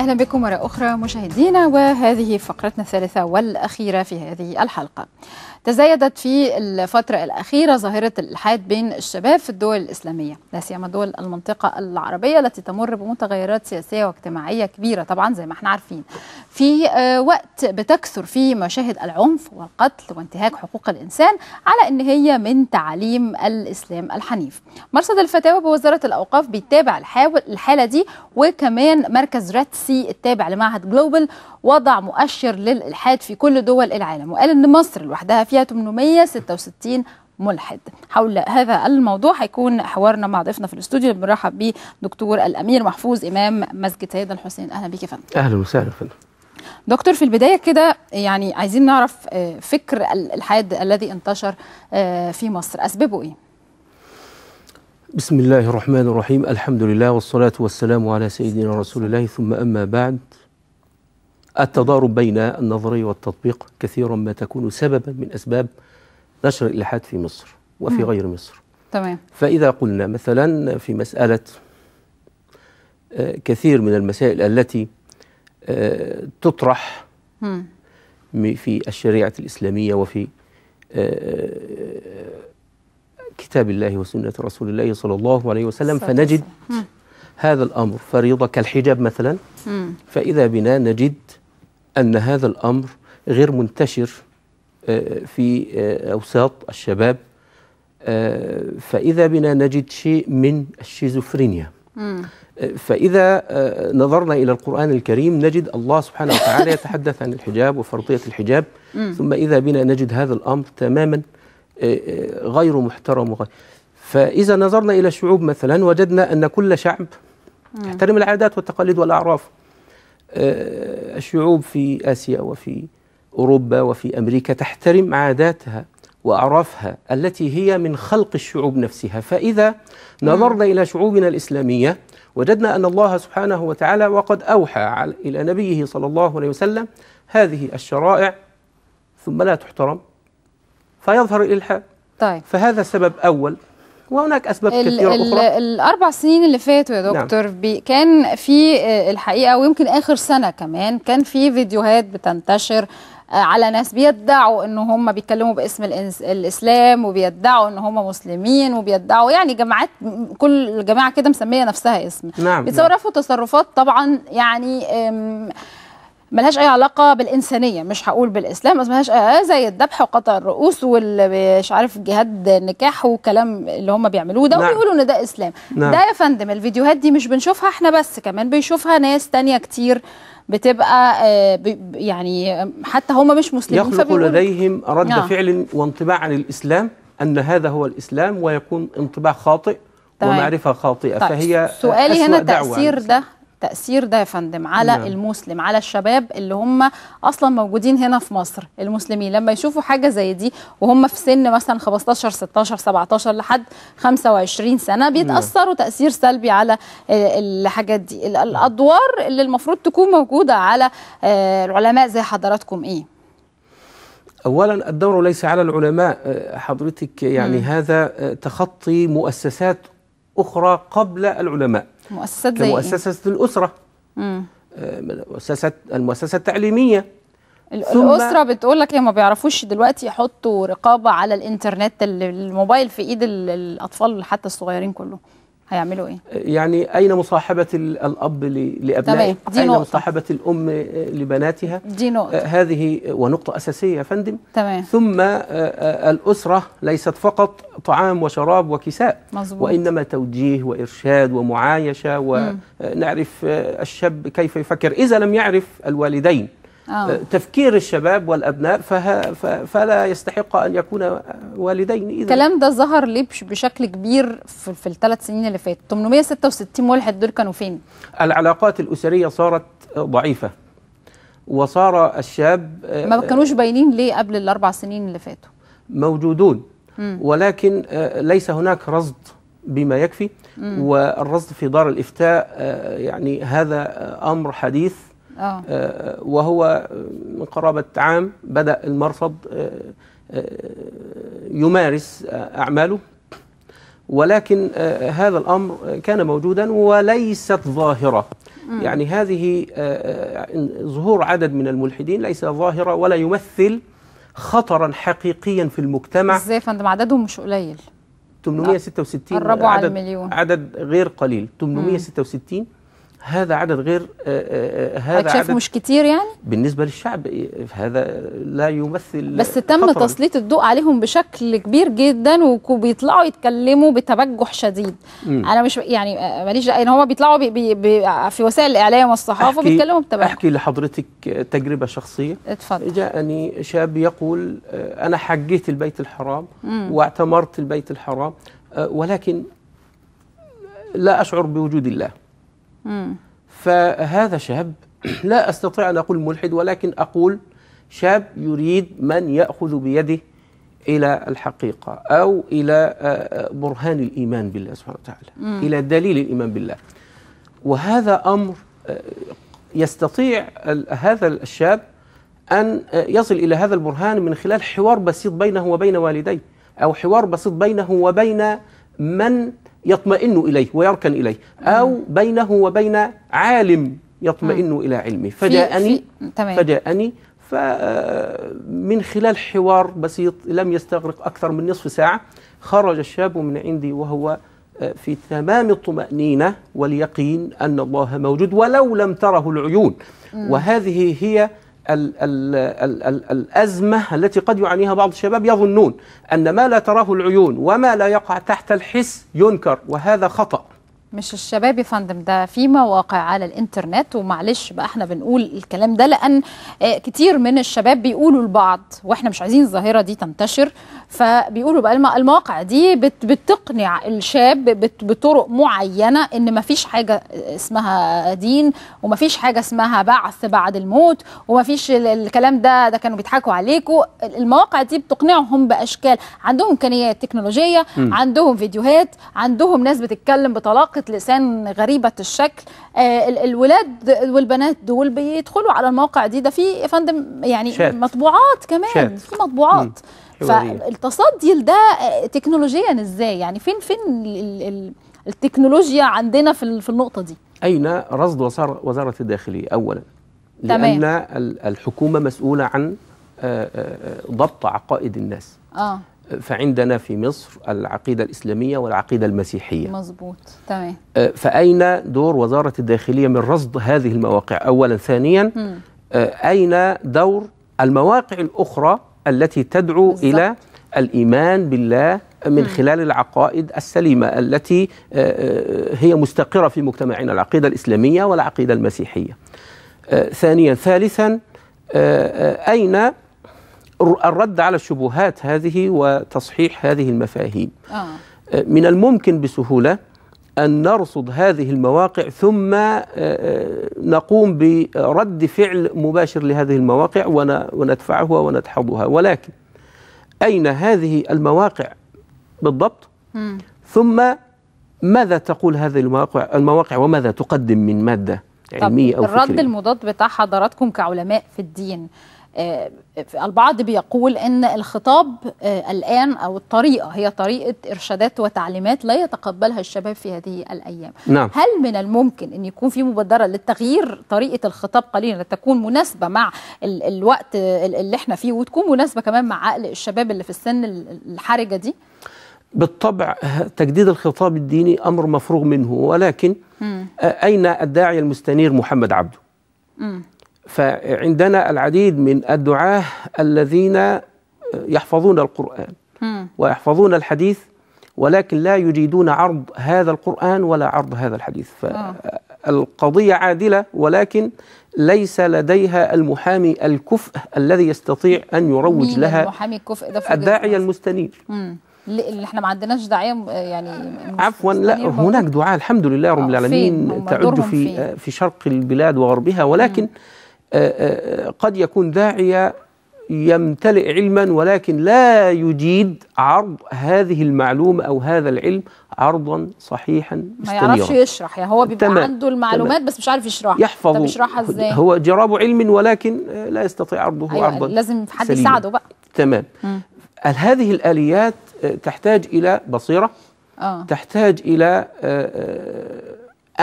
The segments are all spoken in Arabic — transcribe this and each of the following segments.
أهلا بكم مرة أخرى مشاهدينا وهذه فقرتنا الثالثة والأخيرة في هذه الحلقة تزايدت في الفترة الأخيرة ظاهرة الإلحاد بين الشباب في الدول الإسلامية لا سيما دول المنطقة العربية التي تمر بمتغيرات سياسية واجتماعية كبيرة طبعا زي ما احنا عارفين في آه، وقت بتكثر فيه مشاهد العنف والقتل وانتهاك حقوق الإنسان على أن هي من تعاليم الإسلام الحنيف مرصد الفتاوى بوزارة الأوقاف بيتابع الحالة دي وكمان مركز راتسي التابع لمعهد جلوبل وضع مؤشر للإلحاد في كل دول العالم وقال أن مصر لوحدها فيها 866 ملحد حول هذا الموضوع هيكون حوارنا مع ضيفنا في الاستوديو بنرحب به دكتور الامير محفوظ امام مسجد سيدنا الحسين اهلا بك يا فندم اهلا وسهلا فندم دكتور في البدايه كده يعني عايزين نعرف آه، فكر الالحاد الذي انتشر آه، في مصر اسبابه ايه بسم الله الرحمن الرحيم الحمد لله والصلاه والسلام على سيدنا رسول الله ثم اما بعد التضارب بين النظرية والتطبيق كثيرا ما تكون سببا من أسباب نشر الإلحاد في مصر وفي غير مصر تمام فإذا قلنا مثلا في مسألة آه، كثير من المسائل التي آه، تطرح في الشريعة الإسلامية وفي آه، كتاب الله وسنة رسول الله صلى الله عليه وسلم فنجد هذا الأمر فريضة كالحجاب مثلا فإذا بنا نجد أن هذا الأمر غير منتشر آه، في آه، أوساط الشباب آه، فإذا بنا نجد شيء من الشيزوفرينيا فإذا نظرنا إلى القرآن الكريم نجد الله سبحانه وتعالى يتحدث عن الحجاب وفرضية الحجاب ثم إذا بنا نجد هذا الأمر تماما غير محترم وغير فإذا نظرنا إلى الشعوب مثلا وجدنا أن كل شعب يحترم العادات والتقاليد والأعراف آه، الشعوب في آسيا وفي أوروبا وفي أمريكا تحترم عاداتها وأعرافها التي هي من خلق الشعوب نفسها فإذا نظرنا إلى شعوبنا الإسلامية وجدنا أن الله سبحانه وتعالى وقد أوحى إلى نبيه صلى الله عليه وسلم هذه الشرائع ثم لا تحترم فيظهر الإلحاد طيب. فهذا سبب أول وهناك اسباب كثيره الـ اخرى الاربع سنين اللي فاتوا يا نعم. دكتور نعم. بي كان في آه، الحقيقه ويمكن اخر سنه كمان كان في فيديوهات بتنتشر آه، على ناس بيدعوا ان هم بيتكلموا باسم الاسلام وبيدعوا ان هم مسلمين وبيدعوا يعني جماعات كل جماعه كده مسميه نفسها اسم نعم بيتصرفوا نعم. تصرفات طبعا يعني ملهاش اي علاقه بالانسانيه مش هقول بالاسلام بس ملهاش اي آه، زي الذبح وقطع الرؤوس مش عارف جهاد نكاح وكلام اللي هم بيعملوه ده نعم. ويقولوا ان ده اسلام نعم. ده يا فندم الفيديوهات دي مش بنشوفها احنا بس كمان بيشوفها ناس تانية كتير بتبقى آه، يعني حتى هم مش مسلمين يخلق لديهم رد نعم. فعل وانطباع عن الاسلام ان هذا هو الاسلام ويكون انطباع خاطئ طيب. ومعرفه خاطئه طيب. فهي سؤالي هنا تاثير ده التاثير ده يا فندم على نعم. المسلم على الشباب اللي هم اصلا موجودين هنا في مصر المسلمين لما يشوفوا حاجه زي دي وهم في سن مثلا 15 16 17 لحد 25 سنه نعم. بيتاثروا نعم. تاثير سلبي على الحاجات دي الادوار اللي المفروض تكون موجوده على آه، العلماء زي حضراتكم ايه اولا الدور ليس على العلماء آه، حضرتك يعني م. هذا آه، تخطي مؤسسات اخرى قبل العلماء مؤسسات زي إيه؟ آه، مؤسسة إيه؟ الأسرة مؤسسات المؤسسة التعليمية الأسرة بتقول لك هي ما بيعرفوش دلوقتي يحطوا رقابة على الإنترنت الموبايل في إيد الأطفال حتى الصغيرين كلهم هيعملوا ايه؟ يعني اين مصاحبه الاب لابنائه؟ اين نقطة. مصاحبه الام آه، لبناتها؟ دي نقطة آه، هذه ونقطة أساسية يا فندم تمام ثم آه، الأسرة ليست فقط طعام وشراب وكساء مزبوط. وإنما توجيه وإرشاد ومعايشة ونعرف الشاب كيف يفكر إذا لم يعرف الوالدين أوه. آه، تفكير الشباب والأبناء فلا يستحق أن يكون والدين إذا الكلام ده ظهر ليه بشكل كبير في, في الثلاث سنين اللي فاتت 866 ملحد دول كانوا فين؟ العلاقات الأسرية صارت ضعيفة وصار الشاب آه، ما كانوش باينين ليه قبل الأربع سنين اللي فاتوا موجودون ولكن آه، ليس هناك رصد بما يكفي والرصد في دار الإفتاء يعني هذا أمر حديث آه. آه، وهو من قرابة عام بدأ المرصد آه، يمارس أعماله ولكن هذا الأمر كان موجودا وليست ظاهرة يعني هذه ظهور عدد من الملحدين ليس ظاهرة ولا يمثل خطرا حقيقيا في المجتمع ازاي فندم عددهم مش قليل 866 قربوا عدد على المليون عدد غير قليل 866 هذا عدد غير آه، آه، آه، هذا عدد مش كتير يعني بالنسبه للشعب إيه، هذا لا يمثل بس تم خطراً. تسليط الضوء عليهم بشكل كبير جدا وبيطلعوا يتكلموا بتبجح شديد م. انا مش يعني ماليش ان يعني هم بيطلعوا بي بي بي في وسائل الاعلام والصحافه بيتكلموا بتبجح احكي لحضرتك تجربه شخصيه اتفضل جاءني شاب يقول انا حجيت البيت الحرام م. واعتمرت البيت الحرام ولكن لا اشعر بوجود الله فهذا شاب لا استطيع ان اقول ملحد ولكن اقول شاب يريد من ياخذ بيده الى الحقيقه او الى آه، آه، برهان الايمان بالله سبحانه وتعالى مم. الى دليل الايمان بالله وهذا امر آه، يستطيع هذا الشاب ان يصل الى هذا البرهان من خلال حوار بسيط بينه وبين والديه او حوار بسيط بينه وبين من يطمئن إليه ويركن إليه أو بينه وبين عالم يطمئن إلى علمه فجاءني فجاءني فمن خلال حوار بسيط لم يستغرق أكثر من نصف ساعة خرج الشاب من عندي وهو آه، في تمام الطمأنينة واليقين أن الله موجود ولو لم تره العيون وهذه هي الـ الـ الـ الـ الأزمة التي قد يعانيها بعض الشباب يظنون أن ما لا تراه العيون وما لا يقع تحت الحس ينكر وهذا خطأ مش الشباب يا فندم ده في مواقع على الانترنت ومعلش بقى احنا بنقول الكلام ده لان آه، كتير من الشباب بيقولوا لبعض واحنا مش عايزين الظاهره دي تنتشر فبيقولوا بقى المواقع دي بتقنع الشاب بطرق معينه ان مفيش حاجه اسمها دين ومفيش حاجه اسمها بعث بعد الموت ومفيش الكلام ده ده كانوا بيضحكوا عليكوا المواقع دي بتقنعهم باشكال عندهم امكانيات تكنولوجيه عندهم فيديوهات عندهم ناس بتتكلم بطلاق حلقه لسان غريبه الشكل آه، الولاد والبنات دول بيدخلوا على المواقع دي ده في يا فندم يعني شات. مطبوعات كمان شات. في مطبوعات إيه فالتصدي لده آه، تكنولوجيا ازاي يعني فين فين التكنولوجيا عندنا في في النقطه دي اين رصد وزاره الداخليه اولا تمام. لان الحكومه مسؤوله عن آه، ضبط عقائد الناس آه. فعندنا في مصر العقيدة الإسلامية والعقيدة المسيحية مظبوط تمام أه، فأين دور وزارة الداخلية من رصد هذه المواقع أولا ثانيا مم. أه، أين دور المواقع الأخرى التي تدعو بالزبط. إلى الإيمان بالله من مم. خلال العقائد السليمة التي أه، هي مستقرة في مجتمعنا العقيدة الإسلامية والعقيدة المسيحية ثانيا ثالثا أين الرد على الشبهات هذه وتصحيح هذه المفاهيم آه. آه. من الممكن بسهولة أن نرصد هذه المواقع ثم آه، آه، نقوم برد فعل مباشر لهذه المواقع وندفعها وندحضها ولكن أين هذه المواقع بالضبط م. ثم ماذا تقول هذه المواقع المواقع وماذا تقدم من ماده علميه او الرد فكرية. المضاد بتاع حضراتكم كعلماء في الدين آه، البعض بيقول ان الخطاب آه، الان او الطريقه هي طريقه ارشادات وتعليمات لا يتقبلها الشباب في هذه الايام نعم. هل من الممكن ان يكون في مبادره لتغيير طريقه الخطاب قليلا لتكون مناسبه مع ال الوقت اللي احنا فيه وتكون مناسبه كمان مع عقل الشباب اللي في السن الحرجه دي بالطبع تجديد الخطاب الديني امر مفروغ منه ولكن م. آه، اين الداعي المستنير محمد عبده م. فعندنا العديد من الدعاة الذين يحفظون القرآن ويحفظون الحديث ولكن لا يجيدون عرض هذا القرآن ولا عرض هذا الحديث فالقضية آه. عادلة ولكن ليس لديها المحامي الكفء الذي يستطيع أن يروج مين لها المحامي الكفء ده الداعية المستنير اللي احنا ما عندناش داعيه يعني عفوا لا هناك دعاء الحمد لله رب آه، العالمين تعد في آه، في شرق البلاد وغربها ولكن مم. قد يكون داعية يمتلئ علما ولكن لا يجيد عرض هذه المعلومة أو هذا العلم عرضا صحيحا ما ما يعرفش يشرح يعني هو بيبقى تمام عنده المعلومات تمام بس مش عارف يشرحها يحفظ طب يشرحها ازاي هو جراب علم ولكن لا يستطيع عرضه أيوة عرضا لازم حد سليما. يساعده بقى تمام م. هذه الآليات تحتاج إلى بصيرة آه. تحتاج إلى آه, آه،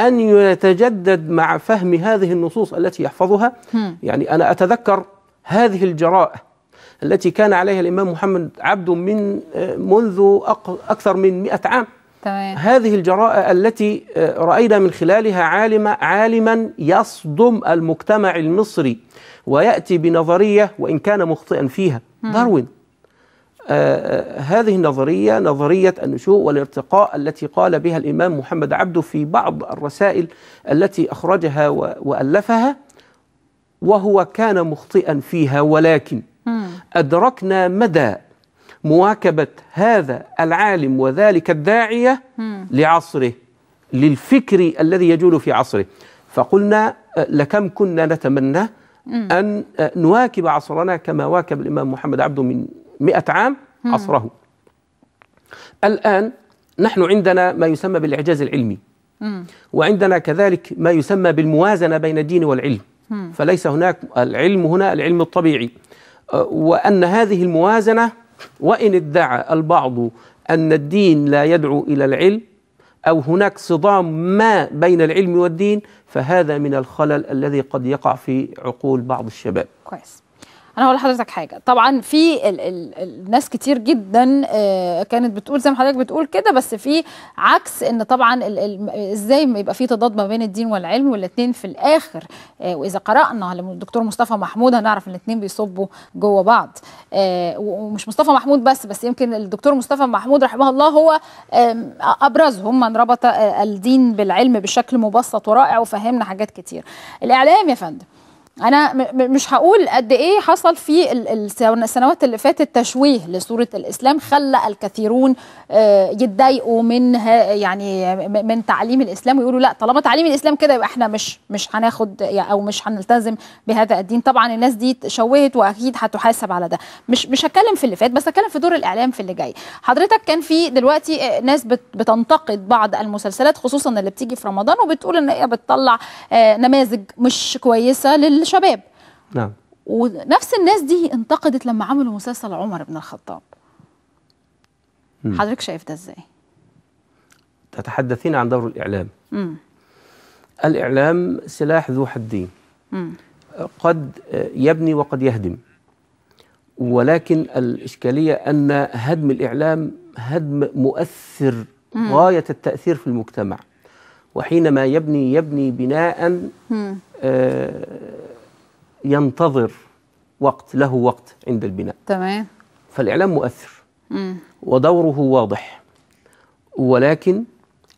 أن يتجدد مع فهم هذه النصوص التي يحفظها يعني أنا أتذكر هذه الجراءة التي كان عليها الإمام محمد عبد من آه، منذ أكثر من مئة عام تمام. هذه الجراءة التي آه، رأينا من خلالها عالم عالما يصدم المجتمع المصري ويأتي بنظرية وإن كان مخطئا فيها داروين هذه النظرية نظرية النشوء والارتقاء التي قال بها الإمام محمد عبده في بعض الرسائل التي أخرجها وألفها وهو كان مخطئا فيها ولكن أدركنا مدى مواكبة هذا العالم وذلك الداعية لعصره للفكر الذي يجول في عصره فقلنا آه، لكم كنا نتمنى أن آه، نواكب عصرنا كما واكب الإمام محمد عبده من 100 عام عصره الآن نحن عندنا ما يسمى بالإعجاز العلمي وعندنا كذلك ما يسمى بالموازنة بين الدين والعلم فليس هناك العلم هنا العلم الطبيعي أه، وأن هذه الموازنة وإن ادعى البعض أن الدين لا يدعو إلى العلم أو هناك صدام ما بين العلم والدين فهذا من الخلل الذي قد يقع في عقول بعض الشباب كويس انا هقول لحضرتك حاجه طبعا في ال ال الناس كتير جدا آه، كانت بتقول زي ما حضرتك بتقول كده بس في عكس ان طبعا ازاي ما يبقى في تضاد ما بين الدين والعلم والاثنين في الاخر آه، واذا قرانا للدكتور مصطفى محمود هنعرف ان الاثنين بيصبوا جوه بعض آه، ومش مصطفى محمود بس بس يمكن الدكتور مصطفى محمود رحمه الله هو ابرزهم من ربط الدين بالعلم بشكل مبسط ورائع وفهمنا حاجات كتير الاعلام يا فندم انا مش هقول قد ايه حصل في السنوات اللي فاتت تشويه لصوره الاسلام خلى الكثيرون آه، يتضايقوا من يعني من تعليم الاسلام ويقولوا لا طالما تعليم الاسلام كده يبقى احنا مش مش هناخد او مش هنلتزم بهذا الدين طبعا الناس دي شوهت واكيد هتحاسب على ده مش مش هتكلم في اللي فات بس هتكلم في دور الاعلام في اللي جاي حضرتك كان في دلوقتي آه، ناس بتنتقد بعض المسلسلات خصوصا اللي بتيجي في رمضان وبتقول ان هي بتطلع آه، نماذج مش كويسه لل شباب نعم ونفس الناس دي انتقدت لما عملوا مسلسل عمر بن الخطاب مم. حضرتك شايف ده ازاي تتحدثين عن دور الاعلام مم. الاعلام سلاح ذو حدين مم. قد يبني وقد يهدم ولكن الاشكاليه ان هدم الاعلام هدم مؤثر مم. غايه التاثير في المجتمع وحينما يبني يبني بناء آه ينتظر وقت له وقت عند البناء تمام فالإعلام مؤثر مم. ودوره واضح ولكن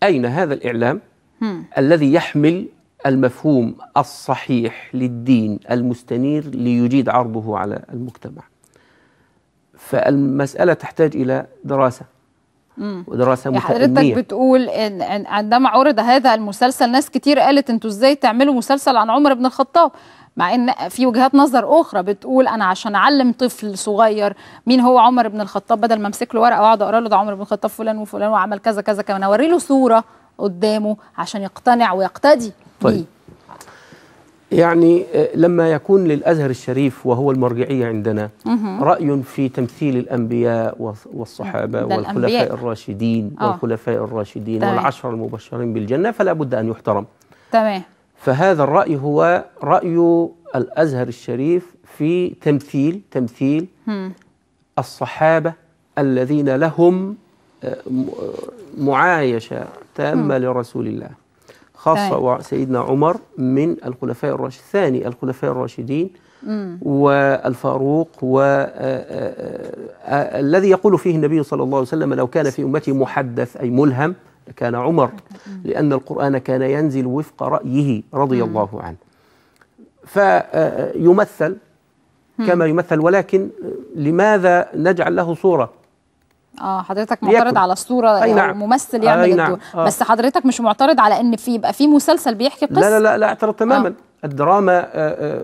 أين هذا الإعلام مم. الذي يحمل المفهوم الصحيح للدين المستنير ليجيد عرضه على المجتمع فالمسألة تحتاج إلى دراسة ودراسه يعني حضرتك بتقول إن, ان عندما عرض هذا المسلسل ناس كتير قالت انتوا ازاي تعملوا مسلسل عن عمر بن الخطاب مع ان في وجهات نظر اخرى بتقول انا عشان اعلم طفل صغير مين هو عمر بن الخطاب بدل ما امسك له ورقه واقعد اقرا له ده عمر بن الخطاب فلان وفلان وعمل كذا كذا كمان اوري له صوره قدامه عشان يقتنع ويقتدي طيب. بيه يعني آه, لما يكون للأزهر الشريف وهو المرجعية عندنا رأي في تمثيل الأنبياء والصحابة والخلفاء الراشدين أوه. والخلفاء الراشدين تمام. والعشر المبشرين بالجنة فلا بد أن يحترم تمام فهذا الرأي هو رأي الأزهر الشريف في تمثيل تمثيل هم. الصحابة الذين لهم آه، آه، معايشة تامة لرسول الله خاصة طيب. سيدنا عمر من الخلفاء الراشدين ثاني الخلفاء الراشدين والفاروق والذي آه، آه، آه، يقول فيه النبي صلى الله عليه وسلم لو كان في أمتي محدث أي ملهم لكان عمر لأن القرآن كان ينزل وفق رأيه رضي مم. الله عنه فيمثل كما يمثل ولكن لماذا نجعل له صورة اه حضرتك معترض على الصوره اي نعم ممثل يعمل يعني أي نعم. آه. بس حضرتك مش معترض على ان في يبقى في مسلسل بيحكي قصه لا لا لا, لا اعترض آه. تماما آه. الدراما آه،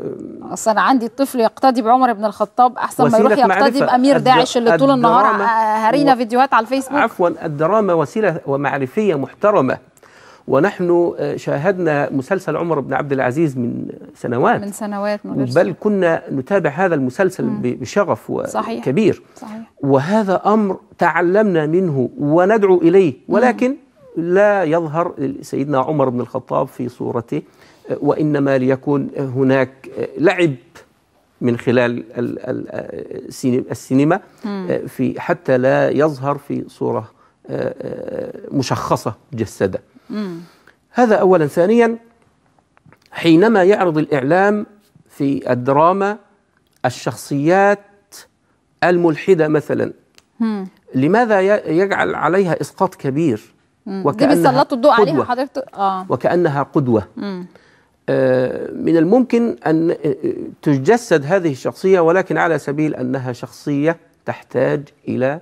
اصل انا عندي الطفل يقتدي بعمر بن الخطاب احسن ما يروح يقتدي معرفة. بامير داعش اللي طول النهار هرينا و... فيديوهات على الفيسبوك عفوا الدراما وسيله ومعرفيه محترمه ونحن آه، شاهدنا مسلسل عمر بن عبد العزيز من سنوات من سنوات من بل كنا نتابع هذا المسلسل مم. بشغف صحيح. كبير صحيح. وهذا أمر تعلمنا منه وندعو إليه ولكن مم. لا يظهر سيدنا عمر بن الخطاب في صورته آه، وإنما ليكون آه، هناك لعب من خلال السينما في حتى لا يظهر في صورة مشخصة مجسدة هذا أولا ثانيا حينما يعرض الإعلام في الدراما الشخصيات الملحدة مثلا لماذا يجعل عليها إسقاط كبير وكأنها الضوء عليها حضرتك آه. وكأنها قدوة آه من الممكن أن آه، تجسد هذه الشخصية ولكن على سبيل أنها شخصية تحتاج إلى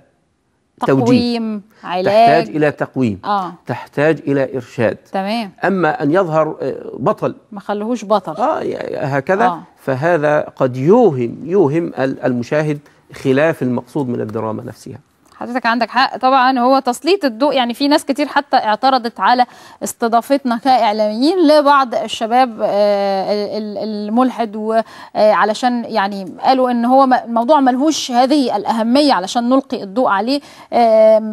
توجيه علاج تحتاج الى تقويم آه. تحتاج الى ارشاد تمام اما ان يظهر آه، بطل ما خلوهوش بطل اه هكذا آه. فهذا قد يوهم يوهم المشاهد خلاف المقصود من الدراما نفسها حضرتك عندك حق طبعا هو تسليط الضوء يعني في ناس كتير حتى اعترضت على استضافتنا كاعلاميين لبعض الشباب آه، الملحد وعلشان آه، يعني قالوا ان هو الموضوع ملهوش هذه الاهميه علشان نلقي الضوء عليه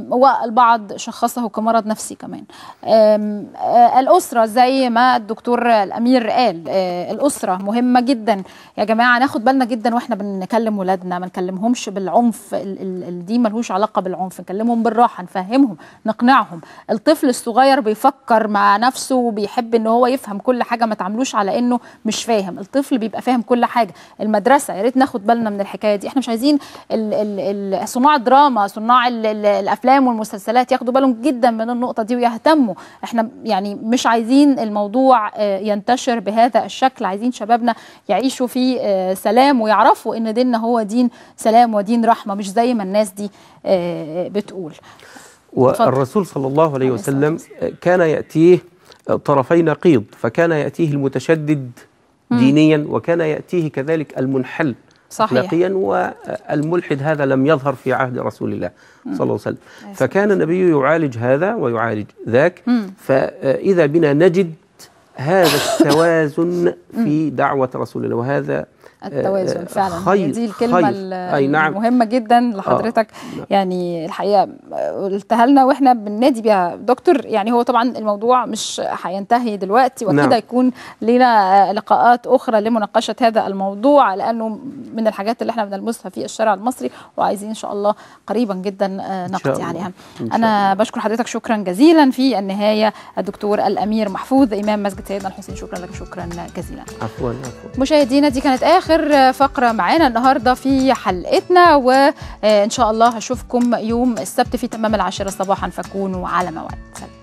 والبعض شخصه كمرض نفسي كمان آه، الاسره زي ما الدكتور الامير قال الاسره مهمه جدا يا جماعه ناخد بالنا جدا واحنا بنكلم ولادنا ما نكلمهمش بالعنف دي ملهوش علاقه علاقه بالعنف نكلمهم بالراحه نفهمهم نقنعهم الطفل الصغير بيفكر مع نفسه وبيحب ان هو يفهم كل حاجه ما تعاملوش على انه مش فاهم الطفل بيبقى فاهم كل حاجه المدرسه يا ريت ناخد بالنا من الحكايه دي احنا مش عايزين ال ال صناع الدراما صناع الـ الـ الافلام والمسلسلات ياخدوا بالهم جدا من النقطه دي ويهتموا احنا يعني مش عايزين الموضوع آه، ينتشر بهذا الشكل عايزين شبابنا يعيشوا في آه، سلام ويعرفوا ان ديننا هو دين سلام ودين رحمه مش زي ما الناس دي آه، بتقول والرسول صلى الله عليه وسلم كان يأتيه آه، طرفي نقيض فكان يأتيه المتشدد دينيا وكان يأتيه كذلك المنحل صحيح. نقيا والملحد هذا لم يظهر في عهد رسول الله صلى الله عليه وسلم فكان النبي يعالج هذا ويعالج ذاك فإذا بنا نجد هذا التوازن في دعوة رسول الله وهذا التوازن آه، فعلا خير دي الكلمه خير. أي نعم. المهمه جدا لحضرتك آه. نعم. يعني الحقيقه قلتها لنا واحنا بننادي بيها دكتور يعني هو طبعا الموضوع مش هينتهي دلوقتي واكيد نعم. هيكون لنا لقاءات اخرى لمناقشه هذا الموضوع لانه من الحاجات اللي احنا بنلمسها في الشارع المصري وعايزين ان شاء الله قريبا جدا آه، نقضي يعني. عليها انا بشكر حضرتك شكرا جزيلا في النهايه الدكتور الامير محفوظ امام مسجد سيدنا الحسين شكرا لك شكرا جزيلا عفوا عفوا مشاهدينا دي كانت اخر اخر فقره معانا النهارده في حلقتنا وان شاء الله هشوفكم يوم السبت في تمام العاشره صباحا فكونوا على موعد سلام